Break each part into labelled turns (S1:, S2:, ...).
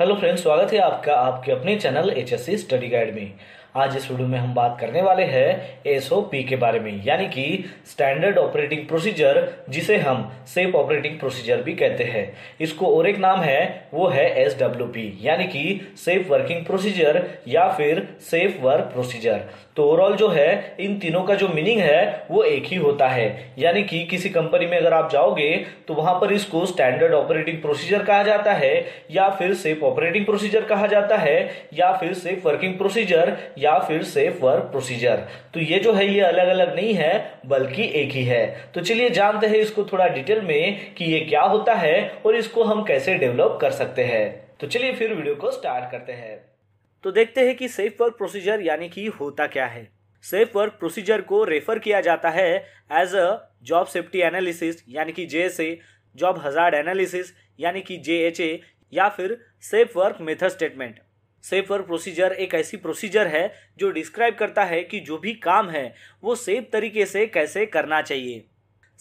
S1: hello friends स्वागत है आपका आपके अपने channel H S C study guide में आज इस वीडियो में हम बात करने वाले हैं एसओपी के बारे में यानी कि स्टैंडर्ड ऑपरेटिंग प्रोसीजर जिसे हम सेफ ऑपरेटिंग प्रोसीजर भी कहते हैं इसको और एक नाम है वो है एस यानी कि सेफ वर्किंग प्रोसीजर या फिर सेफ वर्क प्रोसीजर तो ओवरऑल जो है इन तीनों का जो मीनिंग है वो एक ही होता है यानी कि किसी कंपनी में अगर आप जाओगे तो वहां पर इसको स्टैंडर्ड ऑपरेटिंग प्रोसीजर कहा जाता है या फिर सेफ ऑपरेटिंग प्रोसीजर कहा जाता है या फिर सेफ वर्किंग प्रोसीजर या फिर सेफ वर्क प्रोसीजर तो ये जो है ये अलग अलग नहीं है बल्कि एक ही है तो चलिए जानते हैं इसको थोड़ा डिटेल में कि ये क्या होता है और इसको हम कैसे डेवलप कर सकते हैं तो चलिए फिर वीडियो को स्टार्ट करते हैं तो देखते हैं कि सेफ वर्क प्रोसीजर यानी कि होता क्या है सेफ वर्क प्रोसीजर को रेफर किया जाता है as a job safety analysis यानी कि J S job hazard analysis यानी कि जे या फिर safe work method statement safe work procedure एक ऐसी प्रोसीजर है जो डिस्क्राइब करता है कि जो भी काम है वो सेफ तरीके से कैसे करना चाहिए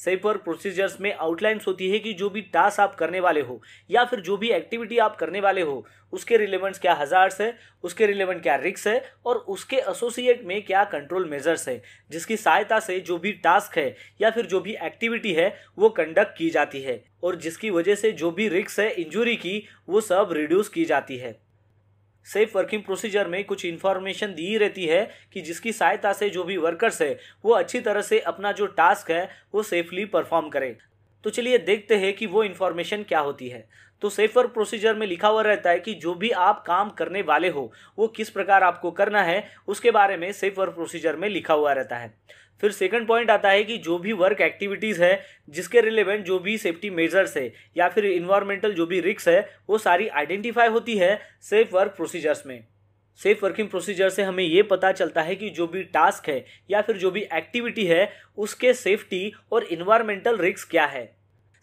S1: सेफ वर्क प्रोसीजर्स में आउटलाइंस होती है कि जो भी टास्क आप करने वाले हो या फिर जो भी एक्टिविटी आप करने वाले हो उसके रिलेवेंट्स क्या हज़ार्स है उसके रिलेवेंट क्या रिक्स है और उसके एसोसिएट में क्या कंट्रोल मेजर्स है जिसकी सहायता से जो भी टास्क है या फिर जो भी एक्टिविटी है वो कंडक्ट की जाती है और जिसकी वजह से जो भी रिक्स है इंजुरी की वो सब रिड्यूस की जाती है सेफ वर्किंग प्रोसीजर में कुछ इन्फॉर्मेशन दी रहती है कि जिसकी सहायता से जो भी वर्कर्स है वो अच्छी तरह से अपना जो टास्क है वो सेफली परफॉर्म करें तो चलिए देखते हैं कि वो इन्फॉर्मेशन क्या होती है तो सेफर प्रोसीजर में लिखा हुआ रहता है कि जो भी आप काम करने वाले हो वो किस प्रकार आपको करना है उसके बारे में सेफर प्रोसीजर में लिखा हुआ रहता है फिर सेकंड पॉइंट आता है कि जो भी वर्क एक्टिविटीज़ है जिसके रिलेवेंट जो भी सेफ्टी मेजर्स है या फिर इन्वायरमेंटल जो भी रिक्स है वो सारी आइडेंटिफाई होती है सेफ वर्क प्रोसीजर्स में सेफ वर्किंग प्रोसीजर से हमें ये पता चलता है कि जो भी टास्क है या फिर जो भी एक्टिविटी है उसके सेफ्टी और इन्वायरमेंटल रिक्स क्या है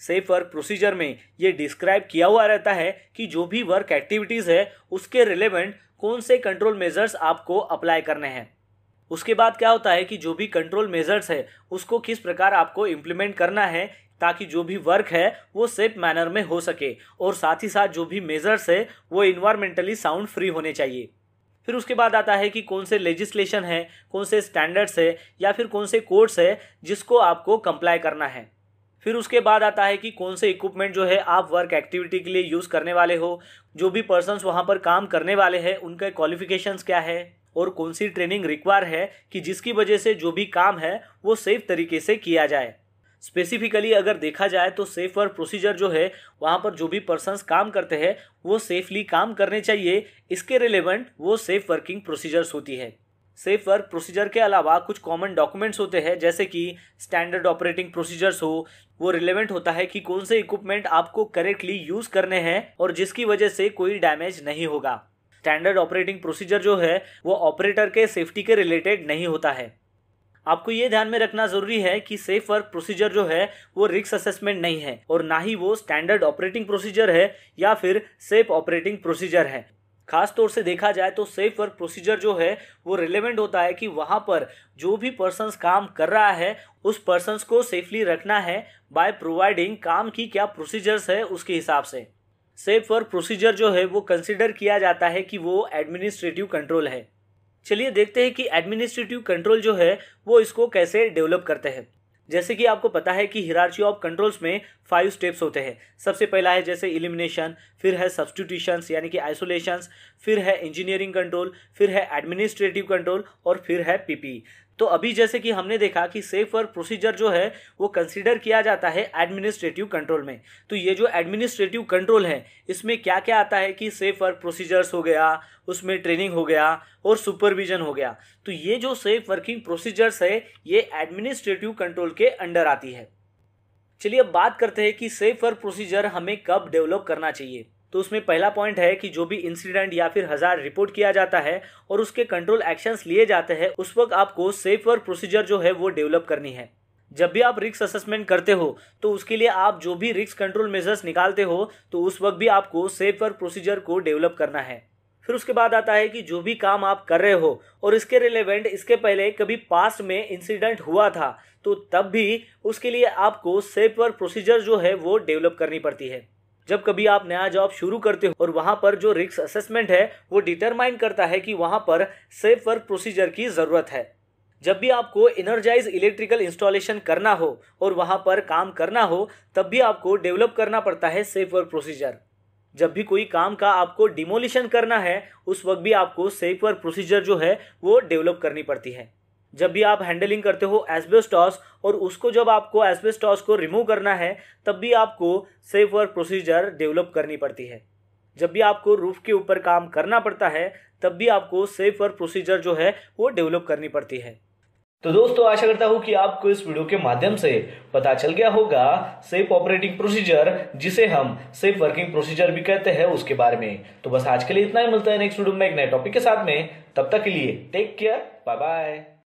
S1: सेफ वर्क प्रोसीजर में ये डिस्क्राइब किया हुआ रहता है कि जो भी वर्क एक्टिविटीज़ है उसके रिलेवेंट कौन से कंट्रोल मेजर्स आपको अप्लाई करने हैं उसके बाद क्या होता है कि जो भी कंट्रोल मेजर्स है उसको किस प्रकार आपको इम्प्लीमेंट करना है ताकि जो भी वर्क है वो सेफ मैनर में हो सके और साथ ही साथ जो भी मेजर्स है वो इन्वायरमेंटली साउंड फ्री होने चाहिए फिर उसके बाद आता है कि कौन से लेजिस्लेशन है कौन से स्टैंडर्ड्स है या फिर कौन से कोड्स है जिसको आपको कंप्लाई करना है फिर उसके बाद आता है कि कौन से इक्विपमेंट जो है आप वर्क एक्टिविटी के लिए यूज़ करने वाले हो जो भी पर्सनस वहाँ पर काम करने वाले हैं उनके क्वालिफिकेशंस क्या है और कौन सी ट्रेनिंग रिक्वायर है कि जिसकी वजह से जो भी काम है वो सेफ तरीके से किया जाए स्पेसिफिकली अगर देखा जाए तो सेफ वर्क प्रोसीजर जो है वहाँ पर जो भी पर्सनस काम करते हैं वो सेफली काम करने चाहिए इसके रिलेवेंट वो सेफ वर्किंग प्रोसीजर्स होती है सेफ वर्क प्रोसीजर के अलावा कुछ कॉमन डॉक्यूमेंट्स होते हैं जैसे कि स्टैंडर्ड ऑपरेटिंग प्रोसीजर्स हो वो रिलेवेंट होता है कि कौन से इक्विपमेंट आपको करेक्टली यूज़ करने हैं और जिसकी वजह से कोई डैमेज नहीं होगा स्टैंडर्ड ऑपरेटिंग प्रोसीजर जो है वो ऑपरेटर के सेफ्टी के रिलेटेड नहीं होता है आपको ये ध्यान में रखना जरूरी है कि सेफ वर्क प्रोसीजर जो है वो रिस्क असेसमेंट नहीं है और ना ही वो स्टैंडर्ड ऑपरेटिंग प्रोसीजर है या फिर सेफ ऑपरेटिंग प्रोसीजर है खास तौर से देखा जाए तो सेफ वर्क प्रोसीजर जो है वो रिलेवेंट होता है कि वहाँ पर जो भी पर्सनस काम कर रहा है उस पर्सनस को सेफली रखना है बाय प्रोवाइडिंग काम की क्या प्रोसीजर्स है उसके हिसाब से सेफ वर्क प्रोसीजर जो है वो कंसिडर किया जाता है कि वो एडमिनिस्ट्रेटिव कंट्रोल है चलिए देखते हैं कि एडमिनिस्ट्रेटिव कंट्रोल जो है वो इसको कैसे डेवलप करते हैं जैसे कि आपको पता है कि हिरार्ची ऑफ कंट्रोल्स में फाइव स्टेप्स होते हैं सबसे पहला है जैसे इलिमिनेशन फिर है सब्सटीट्यूशंस यानी कि आइसोलेशंस फिर है इंजीनियरिंग कंट्रोल फिर है एडमिनिस्ट्रेटिव कंट्रोल और फिर है पीपी तो अभी जैसे कि हमने देखा कि सेफ वर्क प्रोसीजर जो है वो कंसिडर किया जाता है एडमिनिस्ट्रेटिव कंट्रोल में तो ये जो एडमिनिस्ट्रेटिव कंट्रोल है इसमें क्या क्या आता है कि सेफ वर्क प्रोसीजर्स हो गया उसमें ट्रेनिंग हो गया और सुपरविजन हो गया तो ये जो सेफ वर्किंग प्रोसीजर्स है ये एडमिनिस्ट्रेटिव कंट्रोल के अंडर आती है चलिए अब बात करते हैं कि सेफ वर्क प्रोसीजर हमें कब डेवलप करना चाहिए तो उसमें पहला पॉइंट है कि जो भी इंसिडेंट या फिर हजार रिपोर्ट किया जाता है और उसके कंट्रोल एक्शंस लिए जाते हैं उस वक्त आपको सेफ वर्क प्रोसीजर जो है वो डेवलप करनी है जब भी आप रिस्क असेसमेंट करते हो तो उसके लिए आप जो भी रिस्क कंट्रोल मेजर्स निकालते हो तो उस वक्त भी आपको सेफ वर्क प्रोसीजर को डेवलप करना है फिर उसके बाद आता है कि जो भी काम आप कर रहे हो और इसके रिलेवेंट इसके पहले कभी पास्ट में इंसिडेंट हुआ था तो तब भी उसके लिए आपको सेफ वर्क प्रोसीजर जो है वो डेवलप करनी पड़ती है जब कभी आप नया जॉब शुरू करते हो और वहाँ पर जो रिक्स असेसमेंट है वो डिटरमाइन करता है कि वहाँ पर सेफ वर्क प्रोसीजर की ज़रूरत है जब भी आपको इनर्जाइज इलेक्ट्रिकल इंस्टॉलेशन करना हो और वहाँ पर काम करना हो तब भी आपको डेवलप करना पड़ता है सेफ वर्क प्रोसीजर जब भी कोई काम का आपको डिमोलिशन करना है उस वक्त भी आपको सेफ वर्क प्रोसीजर जो है वो डेवलप करनी पड़ती है जब भी आप हैंडलिंग करते हो एसबेस्टॉस और उसको जब आपको एसबेस्टॉस को रिमूव करना है तब भी आपको सेफ वर्क प्रोसीजर डेवलप करनी पड़ती है जब भी आपको रूफ के ऊपर काम करना पड़ता है तब भी आपको सेफ वर्क प्रोसीजर जो है वो डेवलप करनी पड़ती है तो दोस्तों आशा करता हूँ कि आपको इस वीडियो के माध्यम से पता चल गया होगा सेफ ऑपरेटिंग प्रोसीजर जिसे हम सेफ वर्किंग प्रोसीजर भी कहते हैं उसके बारे में तो बस आज के लिए इतना ही मिलता है नेक्स्ट वीडियो में एक नए टॉपिक के साथ में तब तक के लिए टेक केयर बाय बाय